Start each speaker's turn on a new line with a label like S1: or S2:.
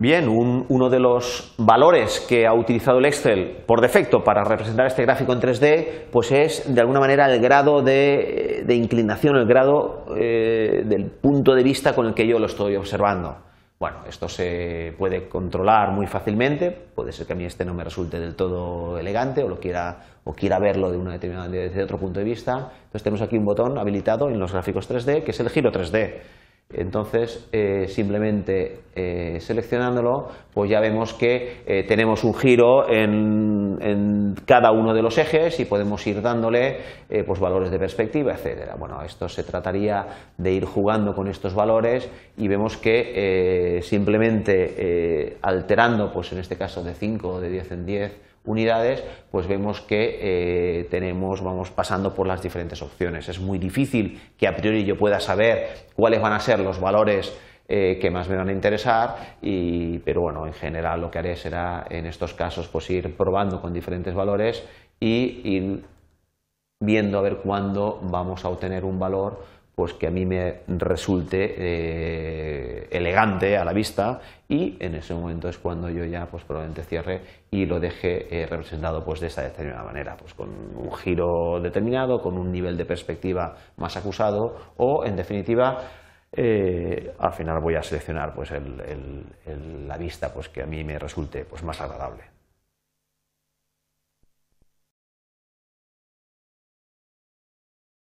S1: Bien, uno de los valores que ha utilizado el Excel por defecto para representar este gráfico en 3D, pues es de alguna manera el grado de, inclinación, el grado eh, del punto de vista con el que yo lo estoy observando. Bueno, esto se puede controlar muy fácilmente, puede ser que a mí este no me resulte del todo elegante o lo quiera o quiera verlo de una desde otro punto de vista. Entonces tenemos aquí un botón habilitado en los gráficos 3D que es el giro 3D. Entonces, eh, simplemente eh, seleccionándolo, pues ya vemos que eh, tenemos un giro en, cada uno de los ejes y podemos ir dándole eh, pues valores de perspectiva, etcétera. Bueno, esto se trataría de ir jugando con estos valores y vemos que simplemente alterando, pues en este caso de 5 de 10 en 10 unidades, pues vemos que tenemos, vamos pasando por las diferentes opciones. Es muy difícil que a priori yo pueda saber cuáles van a ser los valores eh, que más me van a interesar, y, pero bueno, en general lo que haré será en estos casos pues ir probando con diferentes valores y ir viendo a ver cuándo vamos a obtener un valor pues que a mí me resulte eh, elegante a la vista y en ese momento es cuando yo ya pues probablemente cierre y lo deje eh, representado pues de esa determinada manera, pues con un giro determinado, con un nivel de perspectiva más acusado o en definitiva eh, al final voy a seleccionar pues, la vista pues, que a mí me
S2: resulte pues, más agradable.